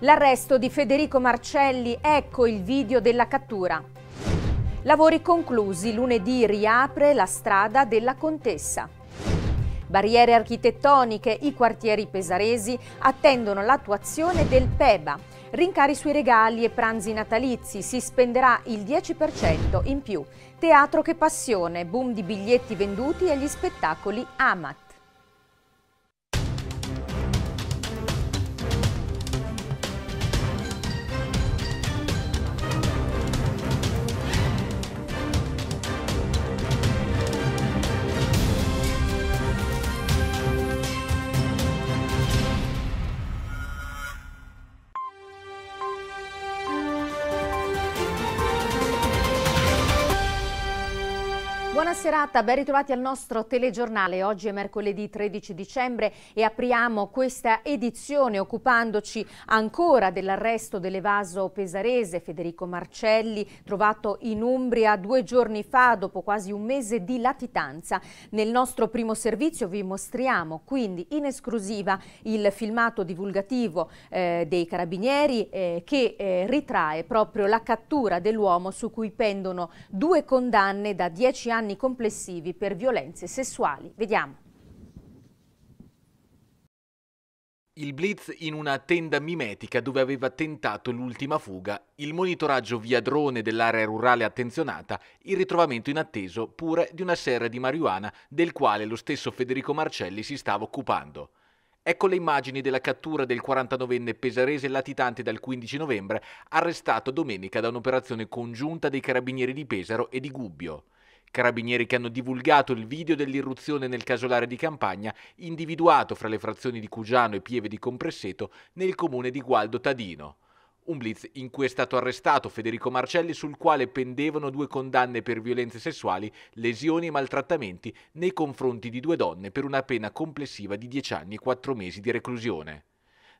L'arresto di Federico Marcelli, ecco il video della cattura. Lavori conclusi, lunedì riapre la strada della Contessa. Barriere architettoniche, i quartieri pesaresi attendono l'attuazione del PEBA. Rincari sui regali e pranzi natalizi, si spenderà il 10% in più. Teatro che passione, boom di biglietti venduti e gli spettacoli Amat. serata, ben ritrovati al nostro telegiornale. Oggi è mercoledì 13 dicembre e apriamo questa edizione occupandoci ancora dell'arresto dell'evaso pesarese Federico Marcelli, trovato in Umbria due giorni fa dopo quasi un mese di latitanza. Nel nostro primo servizio vi mostriamo quindi in esclusiva il filmato divulgativo eh, dei carabinieri eh, che eh, ritrae proprio la cattura dell'uomo su cui pendono due condanne da 10 anni completi complessivi per violenze sessuali. Vediamo. Il blitz in una tenda mimetica dove aveva tentato l'ultima fuga, il monitoraggio via drone dell'area rurale attenzionata, il ritrovamento inatteso pure di una serra di marijuana del quale lo stesso Federico Marcelli si stava occupando. Ecco le immagini della cattura del 49enne pesarese latitante dal 15 novembre, arrestato domenica da un'operazione congiunta dei carabinieri di Pesaro e di Gubbio. Carabinieri che hanno divulgato il video dell'irruzione nel casolare di campagna individuato fra le frazioni di Cugiano e Pieve di Compresseto nel comune di Gualdo Tadino. Un blitz in cui è stato arrestato Federico Marcelli sul quale pendevano due condanne per violenze sessuali, lesioni e maltrattamenti nei confronti di due donne per una pena complessiva di 10 anni e 4 mesi di reclusione.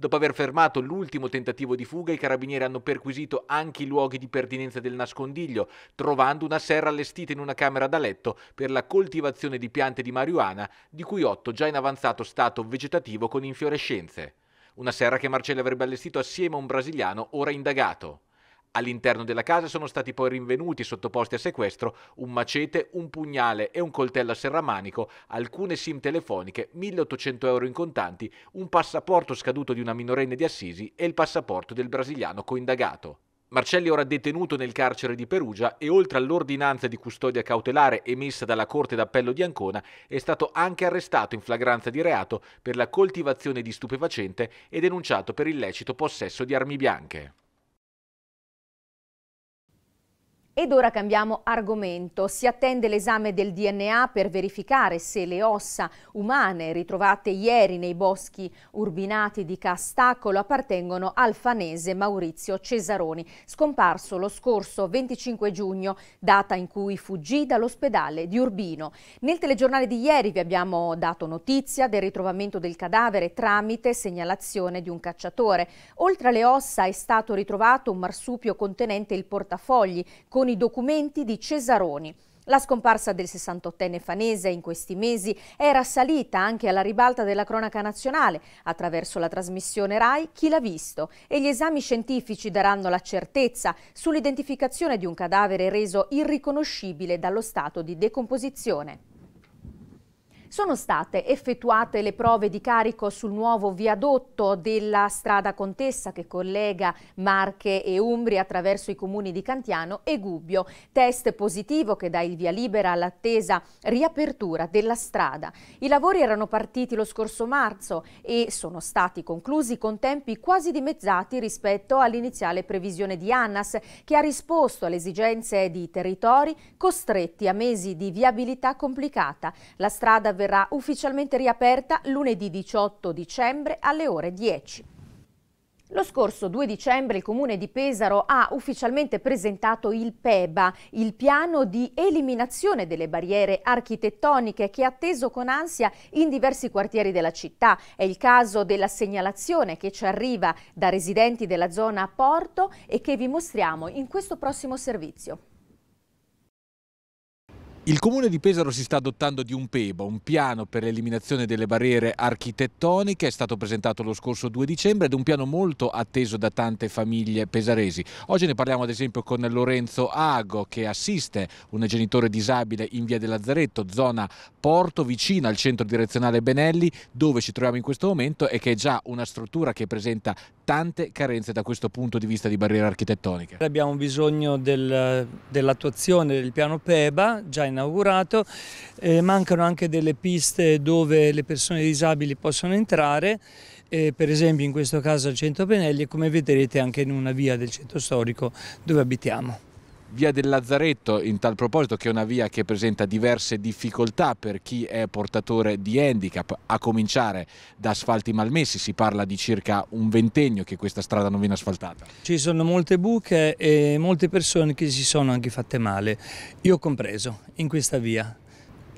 Dopo aver fermato l'ultimo tentativo di fuga, i carabinieri hanno perquisito anche i luoghi di pertinenza del nascondiglio, trovando una serra allestita in una camera da letto per la coltivazione di piante di marijuana, di cui otto già in avanzato stato vegetativo con infiorescenze. Una serra che Marcelli avrebbe allestito assieme a un brasiliano ora indagato. All'interno della casa sono stati poi rinvenuti e sottoposti a sequestro un macete, un pugnale e un coltello a serramanico, alcune sim telefoniche, 1800 euro in contanti, un passaporto scaduto di una minorenne di Assisi e il passaporto del brasiliano coindagato. Marcelli è ora detenuto nel carcere di Perugia e oltre all'ordinanza di custodia cautelare emessa dalla Corte d'Appello di Ancona è stato anche arrestato in flagranza di reato per la coltivazione di stupefacente e denunciato per illecito possesso di armi bianche. Ed ora cambiamo argomento. Si attende l'esame del DNA per verificare se le ossa umane ritrovate ieri nei boschi urbinati di Castacolo appartengono al fanese Maurizio Cesaroni, scomparso lo scorso 25 giugno, data in cui fuggì dall'ospedale di Urbino. Nel telegiornale di ieri vi abbiamo dato notizia del ritrovamento del cadavere tramite segnalazione di un cacciatore. Oltre alle ossa è stato ritrovato un marsupio contenente il portafogli con con i documenti di Cesaroni. La scomparsa del 68enne fanese in questi mesi era salita anche alla ribalta della cronaca nazionale attraverso la trasmissione RAI Chi l'ha visto e gli esami scientifici daranno la certezza sull'identificazione di un cadavere reso irriconoscibile dallo stato di decomposizione. Sono state effettuate le prove di carico sul nuovo viadotto della strada Contessa che collega Marche e Umbria attraverso i comuni di Cantiano e Gubbio. Test positivo che dà il via libera all'attesa riapertura della strada. I lavori erano partiti lo scorso marzo e sono stati conclusi con tempi quasi dimezzati rispetto all'iniziale previsione di Annas che ha risposto alle esigenze di territori costretti a mesi di viabilità complicata. La strada verrà ufficialmente riaperta lunedì 18 dicembre alle ore 10. Lo scorso 2 dicembre il comune di Pesaro ha ufficialmente presentato il PEBA, il piano di eliminazione delle barriere architettoniche che ha atteso con ansia in diversi quartieri della città. È il caso della segnalazione che ci arriva da residenti della zona Porto e che vi mostriamo in questo prossimo servizio. Il comune di Pesaro si sta adottando di un PEBA, un piano per l'eliminazione delle barriere architettoniche, è stato presentato lo scorso 2 dicembre ed è un piano molto atteso da tante famiglie pesaresi. Oggi ne parliamo ad esempio con Lorenzo Ago che assiste un genitore disabile in via dell'Azzaretto, zona Porto, vicino al centro direzionale Benelli, dove ci troviamo in questo momento e che è già una struttura che presenta tante carenze da questo punto di vista di barriere architettoniche. Abbiamo bisogno del, dell'attuazione del piano PEBA, già in inaugurato, eh, mancano anche delle piste dove le persone disabili possono entrare, eh, per esempio in questo caso al centro Penelli e come vedrete anche in una via del centro storico dove abitiamo. Via del Lazzaretto in tal proposito che è una via che presenta diverse difficoltà per chi è portatore di handicap, a cominciare da asfalti malmessi, si parla di circa un ventennio che questa strada non viene asfaltata. Ci sono molte buche e molte persone che si sono anche fatte male, io compreso, in questa via.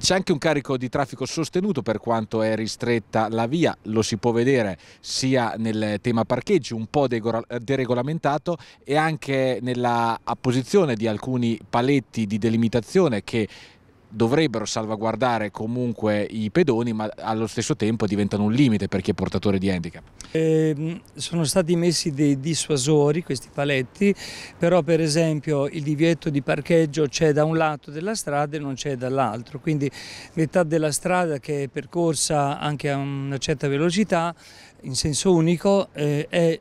C'è anche un carico di traffico sostenuto per quanto è ristretta la via, lo si può vedere sia nel tema parcheggi un po' deregolamentato e anche nella apposizione di alcuni paletti di delimitazione che dovrebbero salvaguardare comunque i pedoni ma allo stesso tempo diventano un limite per chi è portatore di handicap. Eh, sono stati messi dei dissuasori questi paletti però per esempio il divieto di parcheggio c'è da un lato della strada e non c'è dall'altro quindi metà della strada che è percorsa anche a una certa velocità in senso unico eh, è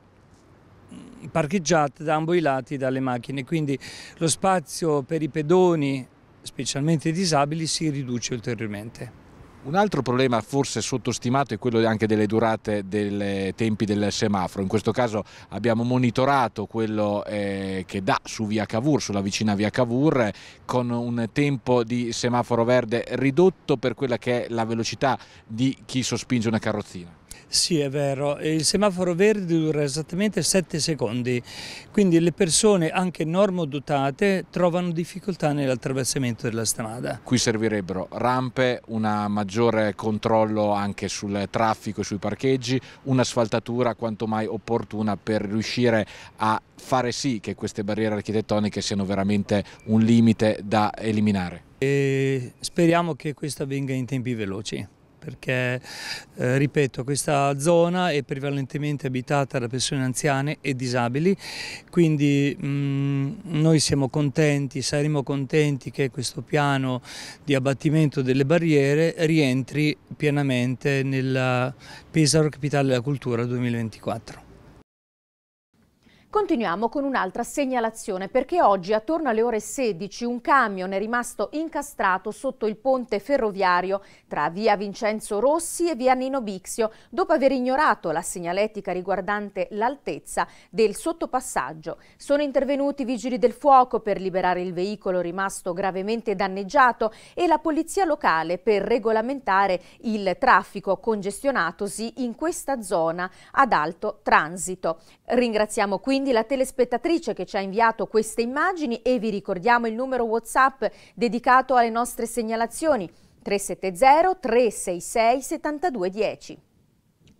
parcheggiate da ambo i lati dalle macchine, quindi lo spazio per i pedoni specialmente i disabili, si riduce ulteriormente. Un altro problema forse sottostimato è quello anche delle durate dei tempi del semaforo. In questo caso abbiamo monitorato quello eh, che dà su via Cavour, sulla vicina via Cavour, con un tempo di semaforo verde ridotto per quella che è la velocità di chi sospinge una carrozzina. Sì, è vero. Il semaforo verde dura esattamente 7 secondi, quindi le persone, anche normodotate, trovano difficoltà nell'attraversamento della strada. Qui servirebbero rampe, un maggiore controllo anche sul traffico e sui parcheggi, un'asfaltatura quanto mai opportuna per riuscire a fare sì che queste barriere architettoniche siano veramente un limite da eliminare. E speriamo che questo avvenga in tempi veloci perché, eh, ripeto, questa zona è prevalentemente abitata da persone anziane e disabili, quindi mh, mm, noi siamo contenti, saremo contenti che questo piano di abbattimento delle barriere rientri pienamente nella Pesaro Capitale della Cultura 2024. Continuiamo con un'altra segnalazione perché oggi attorno alle ore 16 un camion è rimasto incastrato sotto il ponte ferroviario tra via Vincenzo Rossi e via Nino Bixio dopo aver ignorato la segnaletica riguardante l'altezza del sottopassaggio. Sono intervenuti i vigili del fuoco per liberare il veicolo rimasto gravemente danneggiato e la polizia locale per regolamentare il traffico congestionatosi in questa zona ad alto transito. Ringraziamo quindi quindi la telespettatrice che ci ha inviato queste immagini e vi ricordiamo il numero WhatsApp dedicato alle nostre segnalazioni 370 366 7210.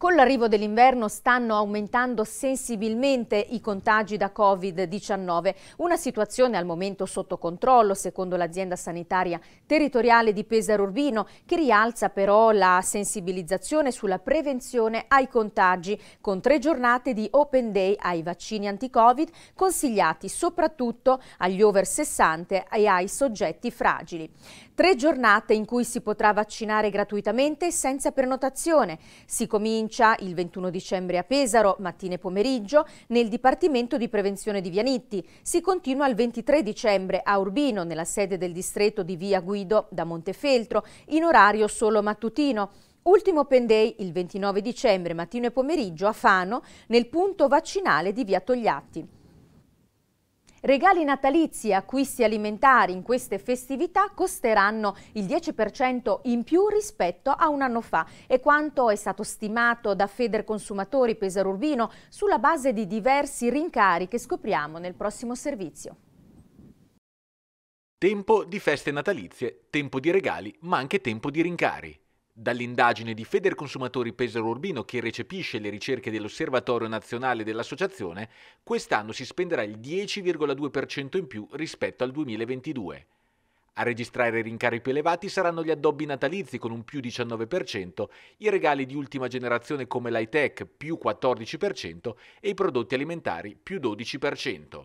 Con l'arrivo dell'inverno stanno aumentando sensibilmente i contagi da Covid-19, una situazione al momento sotto controllo secondo l'azienda sanitaria territoriale di Pesaro Urbino che rialza però la sensibilizzazione sulla prevenzione ai contagi con tre giornate di open day ai vaccini anti-Covid consigliati soprattutto agli over 60 e ai soggetti fragili. Tre giornate in cui si potrà vaccinare gratuitamente senza prenotazione. Si comincia provincia, il 21 dicembre a Pesaro, mattina e pomeriggio, nel Dipartimento di Prevenzione di Vianitti. Si continua il 23 dicembre a Urbino, nella sede del distretto di Via Guido da Montefeltro, in orario solo mattutino. Ultimo penday il 29 dicembre mattino e pomeriggio a Fano, nel punto vaccinale di Via Togliatti. Regali natalizi e acquisti alimentari in queste festività costeranno il 10% in più rispetto a un anno fa e quanto è stato stimato da Feder Consumatori Pesaro Urbino sulla base di diversi rincari che scopriamo nel prossimo servizio. Tempo di feste natalizie, tempo di regali, ma anche tempo di rincari. Dall'indagine di Federconsumatori Pesaro Urbino, che recepisce le ricerche dell'Osservatorio Nazionale dell'Associazione, quest'anno si spenderà il 10,2% in più rispetto al 2022. A registrare rincari più elevati saranno gli addobbi natalizi con un più 19%, i regali di ultima generazione come l'Hightech più 14% e i prodotti alimentari più 12%.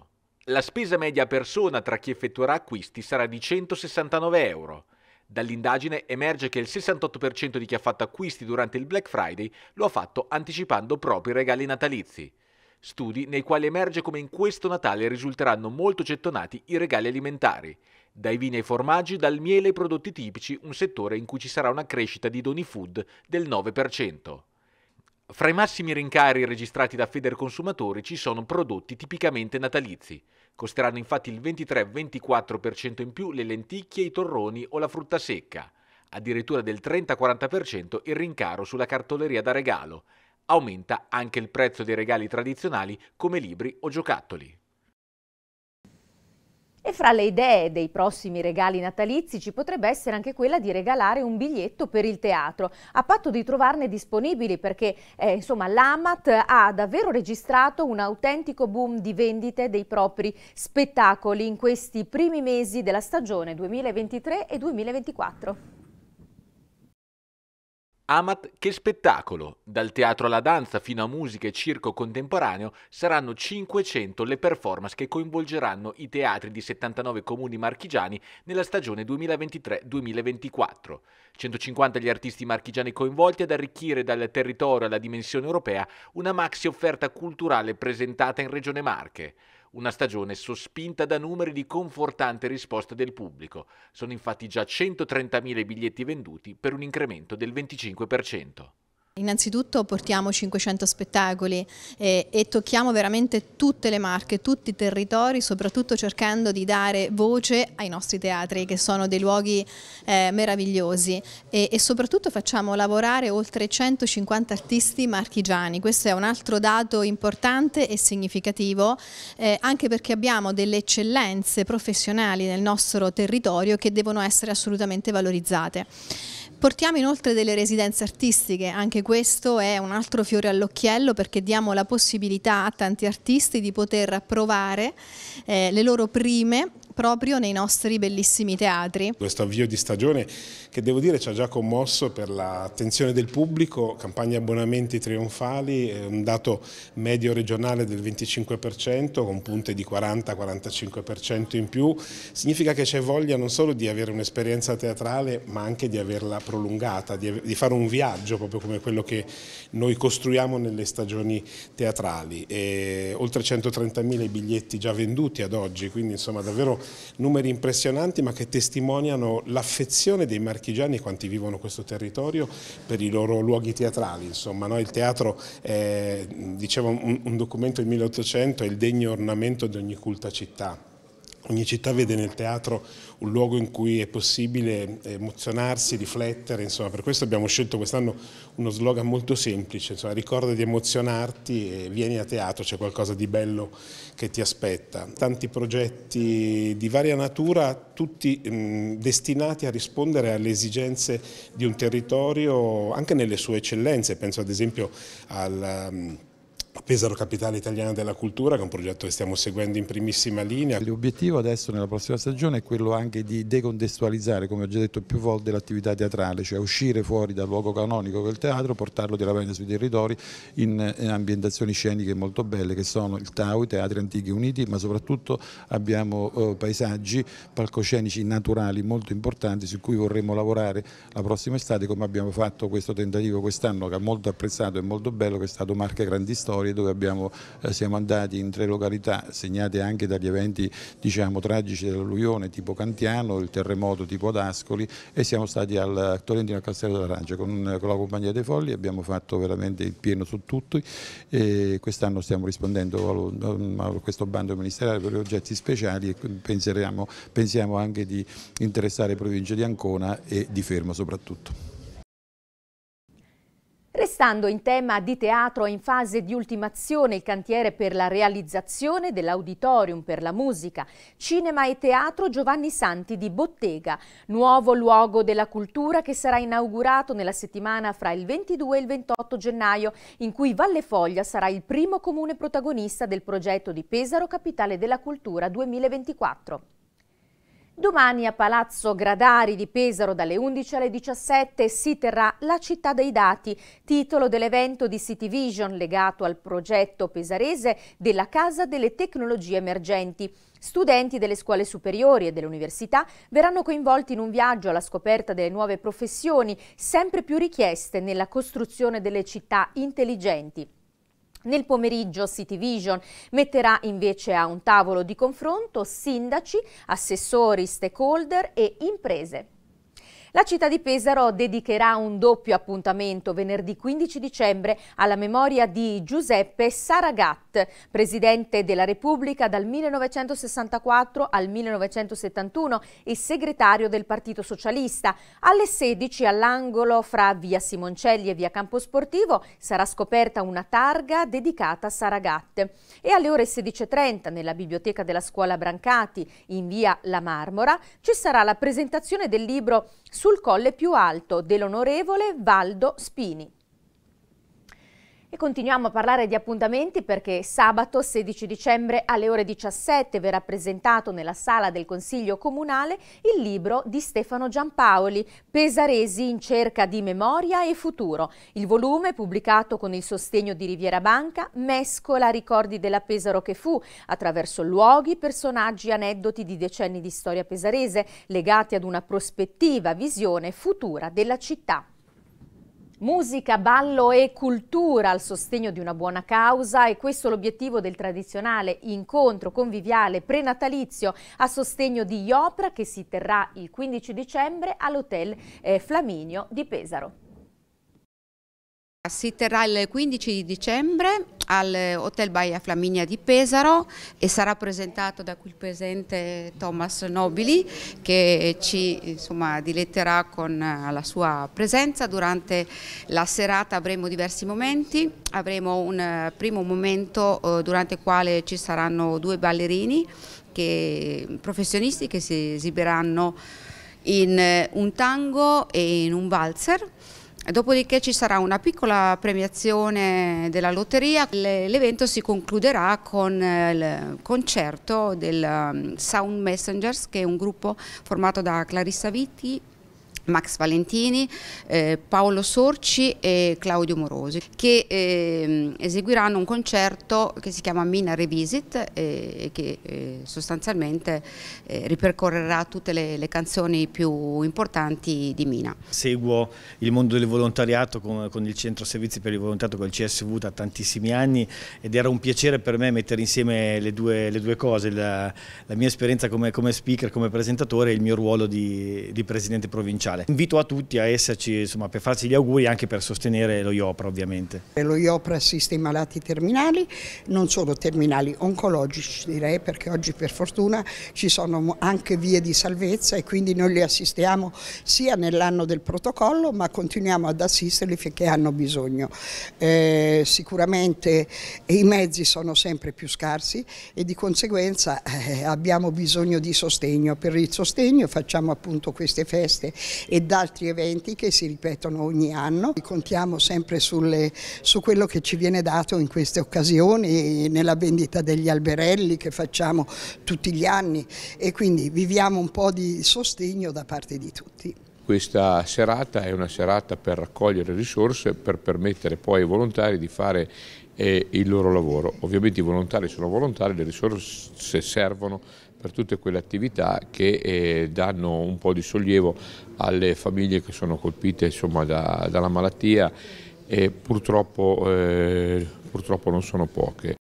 La spesa media a persona tra chi effettuerà acquisti sarà di 169 euro. Dall'indagine emerge che il 68% di chi ha fatto acquisti durante il Black Friday lo ha fatto anticipando proprio i regali natalizi. Studi nei quali emerge come in questo Natale risulteranno molto gettonati i regali alimentari. Dai vini ai formaggi, dal miele ai prodotti tipici, un settore in cui ci sarà una crescita di doni food del 9%. Fra i massimi rincari registrati da Federconsumatori ci sono prodotti tipicamente natalizi. Costeranno infatti il 23-24% in più le lenticchie, i torroni o la frutta secca, addirittura del 30-40% il rincaro sulla cartoleria da regalo. Aumenta anche il prezzo dei regali tradizionali come libri o giocattoli. E fra le idee dei prossimi regali natalizi ci potrebbe essere anche quella di regalare un biglietto per il teatro, a patto di trovarne disponibili perché eh, l'AMAT ha davvero registrato un autentico boom di vendite dei propri spettacoli in questi primi mesi della stagione 2023 e 2024. Amat, che spettacolo! Dal teatro alla danza fino a musica e circo contemporaneo saranno 500 le performance che coinvolgeranno i teatri di 79 comuni marchigiani nella stagione 2023-2024. 150 gli artisti marchigiani coinvolti ad arricchire dal territorio alla dimensione europea una maxi offerta culturale presentata in Regione Marche. Una stagione sospinta da numeri di confortante risposta del pubblico. Sono infatti già 130.000 i biglietti venduti per un incremento del 25%. Innanzitutto portiamo 500 spettacoli e, eh, e, tocchiamo veramente tutte le marche, tutti i territori, soprattutto cercando di dare voce ai nostri teatri che sono dei luoghi eh, meravigliosi e, e, soprattutto facciamo lavorare oltre 150 artisti marchigiani. Questo è un altro dato importante e significativo eh, anche perché abbiamo delle eccellenze professionali nel nostro territorio che devono essere assolutamente valorizzate. Portiamo inoltre delle residenze artistiche, anche questo è un altro fiore all'occhiello perché diamo la possibilità a tanti artisti di poter provare eh, le loro prime proprio nei nostri bellissimi teatri. Questo avvio di stagione che devo dire ci ha già commosso per l'attenzione del pubblico, campagne abbonamenti trionfali, eh, un dato medio regionale del 25% con punte di 40-45% in più, significa che c'è voglia non solo di avere un'esperienza teatrale ma anche di averla prolungata, di fare un viaggio proprio come quello che noi costruiamo nelle stagioni teatrali. E oltre 130.000 biglietti già venduti ad oggi, quindi insomma davvero numeri impressionanti ma che testimoniano l'affezione dei marchigiani quanti vivono questo territorio per i loro luoghi teatrali. Insomma, no? Il teatro è, diceva un, un documento del 1800, è il degno ornamento di ogni culta città. Ogni città vede nel teatro un luogo in cui è possibile emozionarsi, riflettere, insomma per questo abbiamo scelto quest'anno uno slogan molto semplice, insomma ricorda di emozionarti e vieni a teatro, c'è qualcosa di bello che ti aspetta. Tanti progetti di varia natura, tutti mh, destinati a rispondere alle esigenze di un territorio anche nelle sue eccellenze, penso ad esempio al la Pesaro Capitale Italiana della Cultura, che è un progetto che stiamo seguendo in primissima linea. L'obiettivo adesso nella prossima stagione è quello anche di decontestualizzare, come ho già detto più volte, l'attività teatrale, cioè uscire fuori dal luogo canonico che è il teatro, portarlo direttamente sui territori in, ambientazioni sceniche molto belle che sono il Tau, i Teatri Antichi Uniti, ma soprattutto abbiamo eh, paesaggi, palcoscenici naturali molto importanti su cui vorremmo lavorare la prossima estate come abbiamo fatto questo tentativo quest'anno che ha molto apprezzato e molto bello che è stato Marche Grandi Storie storie dove abbiamo, eh, siamo andati in tre località segnate anche dagli eventi diciamo, tragici dell'alluvione tipo Cantiano, il terremoto tipo ad Ascoli e siamo stati al Tolentino al Castello d'Arancia con, con la compagnia dei Folli, abbiamo fatto veramente il pieno su tutti e quest'anno stiamo rispondendo mm, a questo bando ministeriale per gli oggetti speciali e pensiamo anche di interessare le province di Ancona e di Fermo soprattutto. Restando in tema di teatro, è in fase di ultimazione il cantiere per la realizzazione dell'Auditorium per la musica, cinema e teatro Giovanni Santi di Bottega, nuovo luogo della cultura che sarà inaugurato nella settimana fra il 22 e il 28 gennaio, in cui Valle Foglia sarà il primo comune protagonista del progetto di Pesaro Capitale della Cultura 2024. Domani a Palazzo Gradari di Pesaro dalle 11 alle 17 si terrà La città dei dati, titolo dell'evento di City Vision legato al progetto pesarese della Casa delle Tecnologie Emergenti. Studenti delle scuole superiori e delle università verranno coinvolti in un viaggio alla scoperta delle nuove professioni sempre più richieste nella costruzione delle città intelligenti. Nel pomeriggio City Vision metterà invece a un tavolo di confronto sindaci, assessori, stakeholder e imprese. La città di Pesaro dedicherà un doppio appuntamento venerdì 15 dicembre alla memoria di Giuseppe Saragat, presidente della Repubblica dal 1964 al 1971 e segretario del Partito Socialista. Alle 16 all'angolo fra via Simoncelli e via Camposportivo sarà scoperta una targa dedicata a Saragat e alle ore 16.30 nella biblioteca della scuola Brancati in via La Marmora ci sarà la presentazione del libro sul colle più alto dell'onorevole Valdo Spini. E continuiamo a parlare di appuntamenti perché sabato 16 dicembre alle ore 17 verrà presentato nella sala del Consiglio Comunale il libro di Stefano Giampaoli, Pesaresi in cerca di memoria e futuro. Il volume, pubblicato con il sostegno di Riviera Banca, mescola ricordi della Pesaro che fu, attraverso luoghi, personaggi, aneddoti di decenni di storia pesarese, legati ad una prospettiva, visione futura della città. Musica, ballo e cultura al sostegno di una buona causa e questo l'obiettivo del tradizionale incontro conviviale prenatalizio a sostegno di Iopra che si terrà il 15 dicembre all'Hotel eh, Flaminio di Pesaro. Si terrà il 15 di dicembre all'Hotel Baia Flaminia di Pesaro e sarà presentato da qui il presente Thomas Nobili che ci insomma, diletterà con eh, la sua presenza. Durante la serata avremo diversi momenti, avremo un eh, primo momento eh, durante il quale ci saranno due ballerini che, professionisti che si esibiranno in un tango e in un valzer Dopodiché ci sarà una piccola premiazione della lotteria. L'evento si concluderà con eh, il concerto del mm, Sound Messengers, che è un gruppo formato da Clarissa Vitti, Max Valentini, eh, Paolo Sorci e Claudio Morosi che eh, eseguiranno un concerto che si chiama Mina Revisit eh, che eh, sostanzialmente eh, ripercorrerà tutte le, le, canzoni più importanti di Mina. Seguo il mondo del volontariato con, con il Centro Servizi per il Volontariato con il CSV da tantissimi anni ed era un piacere per me mettere insieme le due, le due cose, la, la, mia esperienza come, come speaker, come presentatore e il mio ruolo di, di presidente provinciale mondiale. Invito a tutti a esserci insomma, per farci gli auguri anche per sostenere lo IOPRA ovviamente. Lo IOPRA assiste i malati terminali, non solo terminali oncologici direi perché oggi per fortuna ci sono anche vie di salvezza e quindi noi li assistiamo sia nell'anno del protocollo ma continuiamo ad assisterli finché hanno bisogno. Eh, sicuramente i mezzi sono sempre più scarsi e di conseguenza eh, abbiamo bisogno di sostegno. Per il sostegno facciamo appunto queste feste e da altri eventi che si ripetono ogni anno. Contiamo sempre sulle, su quello che ci viene dato in queste occasioni, nella vendita degli alberelli che facciamo tutti gli anni e quindi viviamo un po' di sostegno da parte di tutti. Questa serata è una serata per raccogliere risorse per permettere poi ai volontari di fare eh, il loro lavoro. Ovviamente i volontari sono volontari, le risorse servono per tutte quelle attività che eh, danno un po' di sollievo alle famiglie che sono colpite insomma, da, dalla malattia e purtroppo, eh, purtroppo non sono poche.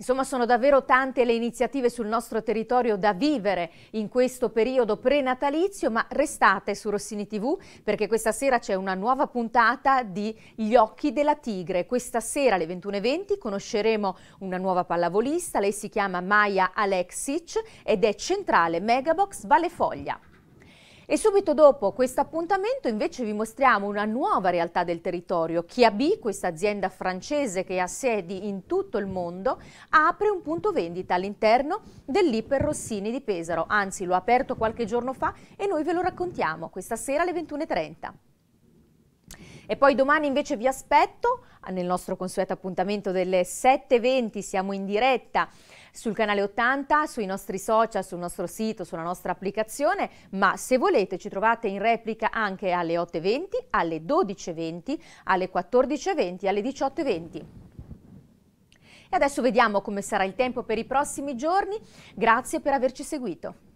Insomma sono davvero tante le iniziative sul nostro territorio da vivere in questo periodo prenatalizio, ma restate su Rossini TV perché questa sera c'è una nuova puntata di Gli occhi della tigre. Questa sera alle 21.20 conosceremo una nuova pallavolista, lei si chiama Maya Alexic ed è centrale Megabox Valefoglia. E subito dopo questo appuntamento invece vi mostriamo una nuova realtà del territorio. Chiabi, questa azienda francese che ha sedi in tutto il mondo, apre un punto vendita all'interno dell'Iper Rossini di Pesaro. Anzi, l'ho aperto qualche giorno fa e noi ve lo raccontiamo questa sera alle 21.30. E poi domani invece vi aspetto nel nostro consueto appuntamento delle 7.20, siamo in diretta sul canale 80, sui nostri social, sul nostro sito, sulla nostra applicazione, ma se volete ci trovate in replica anche alle 8.20, alle 12.20, alle 14.20, alle 18.20. E adesso vediamo come sarà il tempo per i prossimi giorni. Grazie per averci seguito.